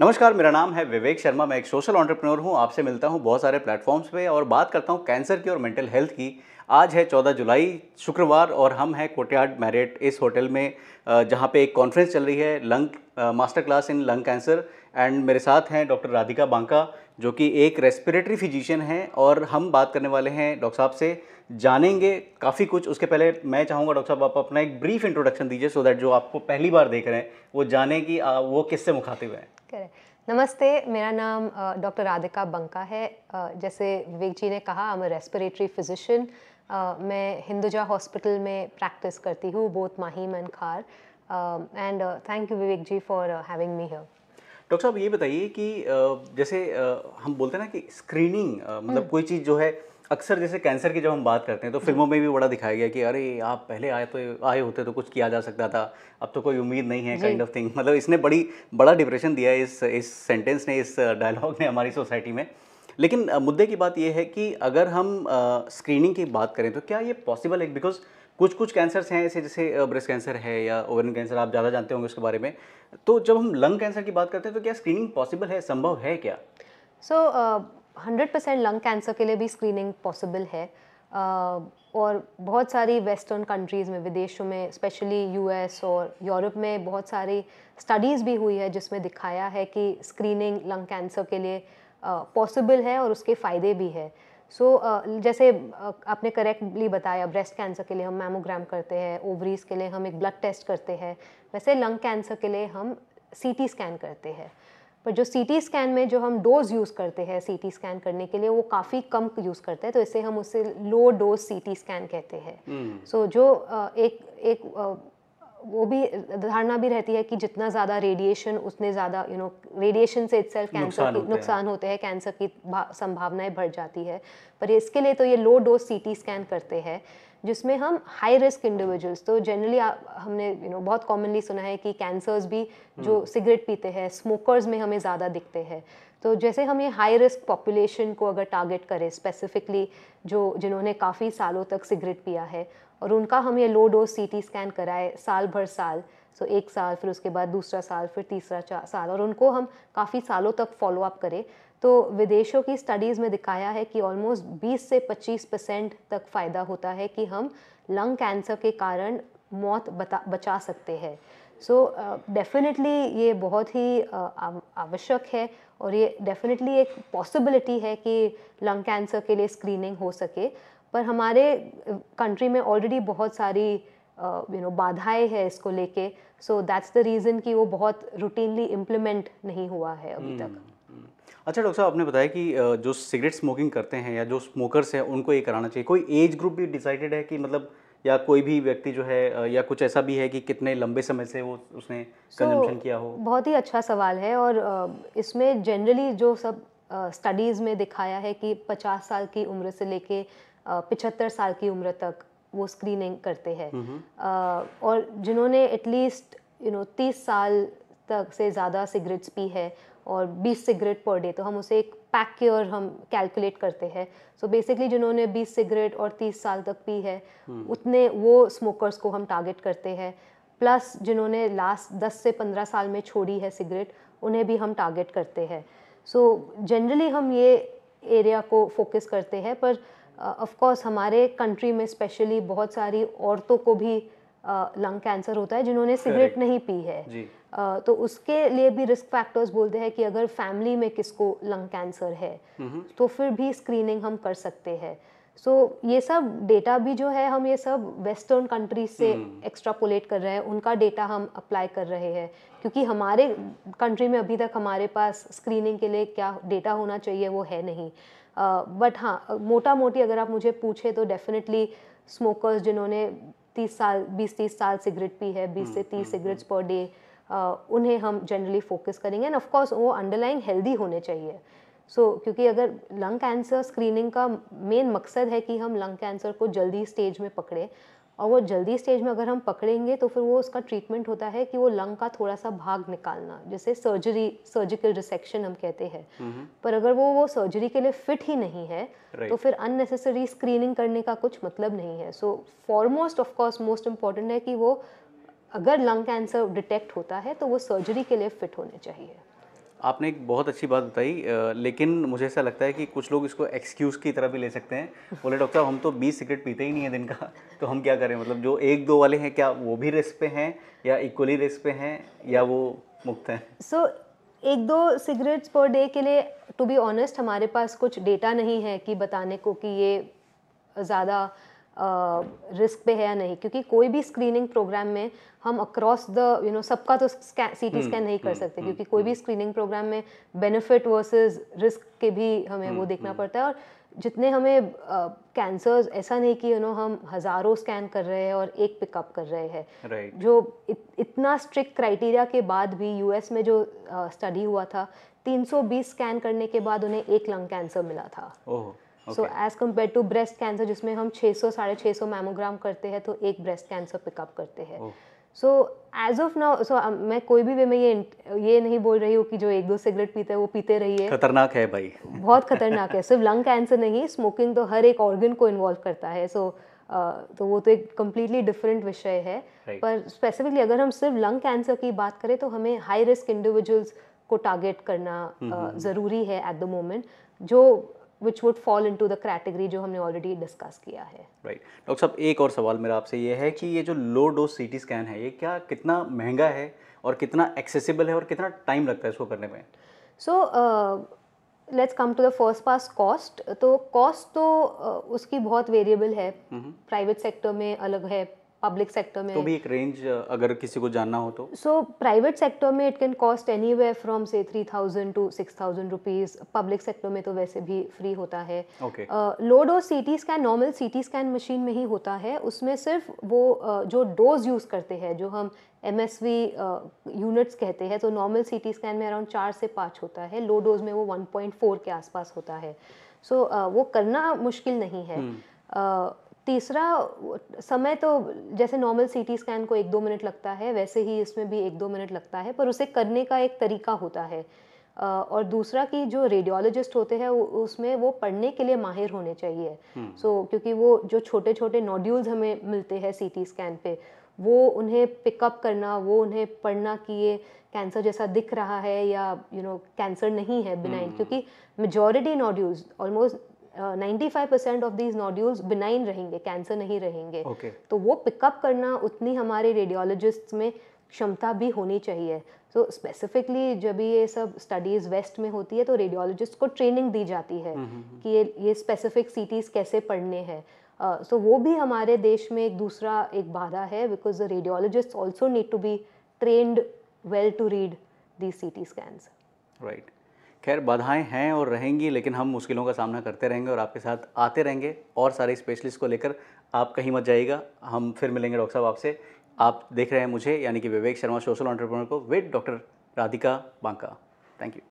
नमस्कार मेरा नाम है विवेक शर्मा मैं एक सोशल ऑन्टरप्रनोर हूँ आपसे मिलता हूँ बहुत सारे प्लेटफॉर्म्स पे और बात करता हूँ कैंसर की और मेंटल हेल्थ की आज है 14 जुलाई शुक्रवार और हम हैं कोटियाड मैरिट इस होटल में जहाँ पे एक कॉन्फ्रेंस चल रही है lung master class in lung cancer and मेरे साथ हैं डॉक्टर राधिका बांका जो कि एक रेस्पिरेटरी फिजिशियन हैं और हम बात करने वाले हैं डॉक्टर साहब से जानेंगे काफ़ी कुछ उसके पहले मैं चाहूँगा डॉक्टर साहब आप अपना एक ब्रीफ इंट्रोडक्शन दीजिए सो दैट जो आपको पहली बार देख रहे हैं वो जाने कि वो किससे मुखातिब हैं नमस्ते मेरा नाम डॉक्टर राधिका बंका है जैसे विवेक जी ने कहा हम रेस्पिरेटरी फिजिशियन मैं हिंदुजा हॉस्पिटल में प्रैक्टिस करती हूँ both Mahim and Khar and thank you Vivek ji for having me here doctor साहब ये बताइए कि जैसे हम बोलते हैं ना कि स्क्रीनिंग मतलब हम्म। कोई चीज़ जो है अक्सर जैसे कैंसर की जब हम बात करते हैं तो हम्म। फिल्मों में भी बड़ा दिखाया गया कि अरे आप पहले आए तो आए होते तो कुछ किया जा सकता था अब तो कोई उम्मीद नहीं है काइंड ऑफ थिंग मतलब इसने बड़ी बड़ा डिप्रेशन दिया है इस इस सेंटेंस ने इस डायलॉग ने हमारी सोसाइटी में लेकिन मुद्दे की बात यह है कि अगर हम स्क्रीनिंग की बात करें तो क्या ये पॉसिबल है बिकॉज कुछ कुछ कैंसर्स हैं ऐसे जैसे ब्रेस्ट कैंसर है या ओवरन कैंसर आप ज़्यादा जानते होंगे उसके बारे में तो जब हम लंग कैंसर की बात करते हैं तो क्या स्क्रीनिंग पॉसिबल है संभव है क्या so hundred percent lung cancer के लिए भी स्क्रीनिंग पॉसिबल है uh, और बहुत सारी वेस्टर्न कंट्रीज़ में विदेशों में स्पेशली यू और यूरोप में बहुत सारी स्टडीज़ भी हुई है जिसमें दिखाया है कि स्क्रीनिंग लंग कैंसर के लिए पॉसिबल uh, है और उसके फ़ायदे भी है सो so, uh, जैसे uh, आपने करेक्टली बताया ब्रेस्ट कैंसर के लिए हम मैमोग्राम करते हैं ओवरीज के लिए हम एक ब्लड टेस्ट करते हैं वैसे लंग कैंसर के लिए हम सीटी स्कैन करते हैं पर जो सी टी स्कैन में जो हम डोज यूज़ करते हैं सी टी स्कैन करने के लिए वो काफ़ी कम यूज़ करते हैं तो इसे हम उसे low dose C T scan कहते हैं सो hmm. so, जो uh, एक एक वो भी धारणा भी रहती है कि जितना ज़्यादा रेडिएशन उतने ज़्यादा यू नो रेडिएशन से इट्सल्फ कैंसर की नुकसान होते हैं कैंसर की संभावनाएं बढ़ जाती है पर इसके लिए तो ये लो डोज सीटी स्कैन करते हैं जिसमें हम हाई रिस्क इंडिविजुअल्स तो जनरली हमने यू you नो know, बहुत कॉमनली सुना है कि कैंसर्स भी जो सिगरेट हम्म। पीते हैं स्मोकर्स में हमें ज़्यादा दिखते हैं तो जैसे हम ये हाई रिस्क पॉपुलेशन को अगर टारगेट करें स्पेसिफिकली जो जिन्होंने काफ़ी सालों तक सिगरेट पिया है और उनका हम ये लो डोज सीटी स्कैन कराए साल भर साल सो so, एक साल फिर उसके बाद दूसरा साल फिर तीसरा साल और उनको हम काफ़ी सालों तक फॉलोअप करें तो विदेशों की स्टडीज़ में दिखाया है कि ऑलमोस्ट 20 से 25 परसेंट तक फ़ायदा होता है कि हम लंग कैंसर के कारण मौत बता बचा सकते हैं सो so, डेफिनेटली uh, ये बहुत ही uh, आवश्यक है और ये डेफिनेटली एक पॉसिबिलिटी है कि लंग कैंसर के लिए स्क्रीनिंग हो सके पर हमारे कंट्री uh, में ऑलरेडी बहुत सारी यू uh, नो बाधाएं हैं इसको लेके सो दैट्स द रीज़न कि वो बहुत रूटीनली इम्प्लीमेंट नहीं हुआ है अभी हम्म, तक हम्म। अच्छा डॉक्टर साहब आपने बताया कि uh, जो सिगरेट स्मोकिंग करते हैं या जो स्मोकर्स हैं उनको ये कराना चाहिए कोई एज ग्रुप भी डिसाइडेड है कि मतलब या कोई भी व्यक्ति जो है या कुछ ऐसा भी है कि कितने लंबे समय से वो उसने so, कंजम्पशन किया हो बहुत ही अच्छा सवाल है और इसमें जनरली जो सब स्टडीज़ में दिखाया है कि 50 साल की उम्र से लेके पिछहत्तर साल की उम्र तक वो स्क्रीनिंग करते हैं हम्म हम्म। और जिन्होंने एटलीस्ट यू नो तीस साल तक से ज़्यादा सिगरेट्स पी है और बीस सिगरेट पर डे तो हम उसे एक पैक के और हम कैलकुलेट करते हैं सो बेसिकली जिन्होंने 20 सिगरेट और 30 साल तक पी है hmm. उतने वो स्मोकर्स को हम टारगेट करते हैं प्लस जिन्होंने लास्ट 10 से 15 साल में छोड़ी है सिगरेट उन्हें भी हम टारगेट करते हैं सो जनरली हम ये एरिया को फोकस करते हैं पर ऑफ़ uh, कोर्स हमारे कंट्री में स्पेशली बहुत सारी औरतों को भी लंग कैंसर होता है जिन्होंने सिगरेट नहीं पी है Uh, तो उसके लिए भी रिस्क फैक्टर्स बोलते हैं कि अगर फैमिली में किसको लंग कैंसर है हम्म। तो फिर भी स्क्रीनिंग हम कर सकते हैं सो so, ये सब डेटा भी जो है हम ये सब वेस्टर्न कंट्रीज से एक्स्ट्रापोलेट हम्म। कर रहे हैं उनका डेटा हम अप्लाई कर रहे हैं क्योंकि हमारे कंट्री में अभी तक हमारे पास स्क्रीनिंग के लिए क्या डेटा होना चाहिए वो है नहीं बट uh, हाँ मोटा मोटी अगर आप मुझे पूछे तो डेफिनेटली स्मोकर्स जिन्होंने तीस साल बीस तीस साल सिगरेट पी है बीस से हम्म, तीस हम्म, सिगरेट्स हम्म। पर डे उन्हें हम जनरली फोकस करेंगे एंड ऑफकोर्स वो अंडरलाइंग हेल्दी होने चाहिए सो so, क्योंकि अगर लंग कैंसर स्क्रीनिंग का मेन मकसद है कि हम लंग कैंसर को जल्दी स्टेज में पकड़ें और वो जल्दी स्टेज में अगर हम पकड़ेंगे तो फिर वो उसका ट्रीटमेंट होता है कि वो लंग का थोड़ा सा भाग निकालना जैसे सर्जरी सर्जिकल रिसेक्शन हम कहते हैं पर अगर वो वो सर्जरी के लिए फिट ही नहीं है तो फिर अननेसेसरी स्क्रीनिंग करने का कुछ मतलब नहीं है so foremost of course most important है कि वो अगर लंग कैंसर डिटेक्ट होता है तो वो सर्जरी के लिए फिट होने चाहिए आपने एक बहुत अच्छी बात बताई लेकिन मुझे ऐसा लगता है कि कुछ लोग इसको एक्सक्यूज़ की तरह भी ले सकते हैं बोले डॉक्टर साहब हम तो बीस सिगरेट पीते ही नहीं हैं दिन का तो हम क्या करें मतलब जो एक दो वाले हैं क्या वो भी रिस्क पे हैं या इक्वली रिस्क पे हैं या वो मुक्त हैं सो so, एक दो सिगरेट्स पर डे के लिए टू बी ऑनेस्ट हमारे पास कुछ डेटा नहीं है कि बताने को कि ये ज़्यादा रिस्क पे है या नहीं क्योंकि कोई भी स्क्रीनिंग प्रोग्राम में हम अक्रॉस द यू नो सबका तो सी टी स्कैन नहीं कर हम्म, सकते हम्म, क्योंकि कोई भी स्क्रीनिंग प्रोग्राम हम्म। में बेनिफिट वर्सेस रिस्क के भी हमें वो देखना पड़ता है और जितने हमें कैंसर्स ऐसा नहीं कि यू नो हम हज़ारों स्कैन कर रहे हैं और एक पिकअप कर रहे हैं जो इतना स्ट्रिक्ट क्राइटेरिया के बाद भी यूएस में जो स्टडी हुआ था 320 स्कैन करने के बाद उन्हें एक लंग कैंसर मिला था so as compare to breast cancer जिसमें हम 600 सौ साढ़े छः सौ मेमोग्राम करते हैं तो एक ब्रेस्ट कैंसर पिकअप करते हैं so as of now so मैं कोई भी वे में ये ये नहीं बोल रही हूँ कि जो एक दो सिगरेट पीते हैं वो पीते रहिए खतरनाक है भाई बहुत खतरनाक है सिर्फ लंग कैंसर नहीं स्मोकिंग तो हर एक ऑर्गन को इन्वॉल्व करता है सो so, Uh, तो वो तो एक कम्प्लीटली डिफरेंट विषय है right. पर स्पेसिफिकली अगर हम सिर्फ लंग कैंसर की बात करें तो हमें हाई रिस्क इंडिविजुअल्स को टारगेट करना mm -hmm. uh, hmm, hmm. ज़रूरी है एट द मोमेंट जो which would fall into the category जो हमने ऑलरेडी डिस्कस किया है राइट डॉक्टर साहब एक और सवाल मेरा आपसे ये है कि ये जो low dose C T scan है ये क्या कितना महंगा है और कितना एक्सेसिबल है और कितना टाइम लगता है इसको करने में so let's come to the first pass cost तो कॉस्ट तो uh, उसकी बहुत वेरिएबल है प्राइवेट mm सेक्टर -hmm. में अलग है पब्लिक सेक्टर में तो भी एक रेंज अगर किसी को जानना हो तो सो प्राइवेट सेक्टर में it can cost anywhere from से three thousand to six thousand rupees public sector में तो वैसे भी फ्री होता है low dose C T scan normal C T scan machine में ही होता है उसमें सिर्फ वो uh, जो डोज यूज़ करते हैं जो हम एम एस वी यूनिट्स कहते हैं तो नॉर्मल सी टी स्कैन में अराउंड चार से पाँच होता है लो डोज में वो वन पॉइंट फोर के आसपास होता है सो so, uh, वो करना मुश्किल नहीं है hmm. uh, तीसरा समय तो जैसे नॉर्मल सी टी स्कैन को एक दो मिनट लगता है वैसे ही इसमें भी एक दो मिनट लगता है पर उसे करने का एक तरीका होता है और दूसरा कि जो रेडियोलॉजिस्ट होते हैं उसमें वो पढ़ने के लिए माहिर होने चाहिए सो हम्म। so, क्योंकि वो जो छोटे छोटे नॉड्यूल्स हमें मिलते हैं सीटी स्कैन पे वो उन्हें पिकअप करना वो उन्हें पढ़ना कि ये कैंसर जैसा दिख रहा है या यू नो कैंसर नहीं है बिनाइन हम्म। क्योंकि majority nodules almost ninety five percent of these nodules benign रहेंगे कैंसर नहीं रहेंगे okay. तो वो पिकअप करना उतनी हमारे रेडियोलॉजिस्ट में क्षमता भी होनी चाहिए तो स्पेसिफिकली जब ये सब स्टडीज़ वेस्ट में होती है तो रेडियोलॉजिस्ट को ट्रेनिंग दी जाती है mm-hmm. कि ये ये स्पेसिफिक सीटीज़ कैसे पढ़ने हैं सो uh, so वो भी हमारे देश में एक दूसरा एक बाधा है because the radiologist also need to be trained well to read the C T scans right खैर बाधाएं हैं और रहेंगी लेकिन हम मुश्किलों का सामना करते रहेंगे और आपके साथ आते रहेंगे और सारे स्पेशलिस्ट को लेकर आप कहीं मत जाइएगा हम फिर मिलेंगे डॉक्टर साहब आपसे आप देख रहे हैं मुझे यानी कि विवेक शर्मा सोशल ऑन्टरप्रनर को with doctor Radhika Banka thank you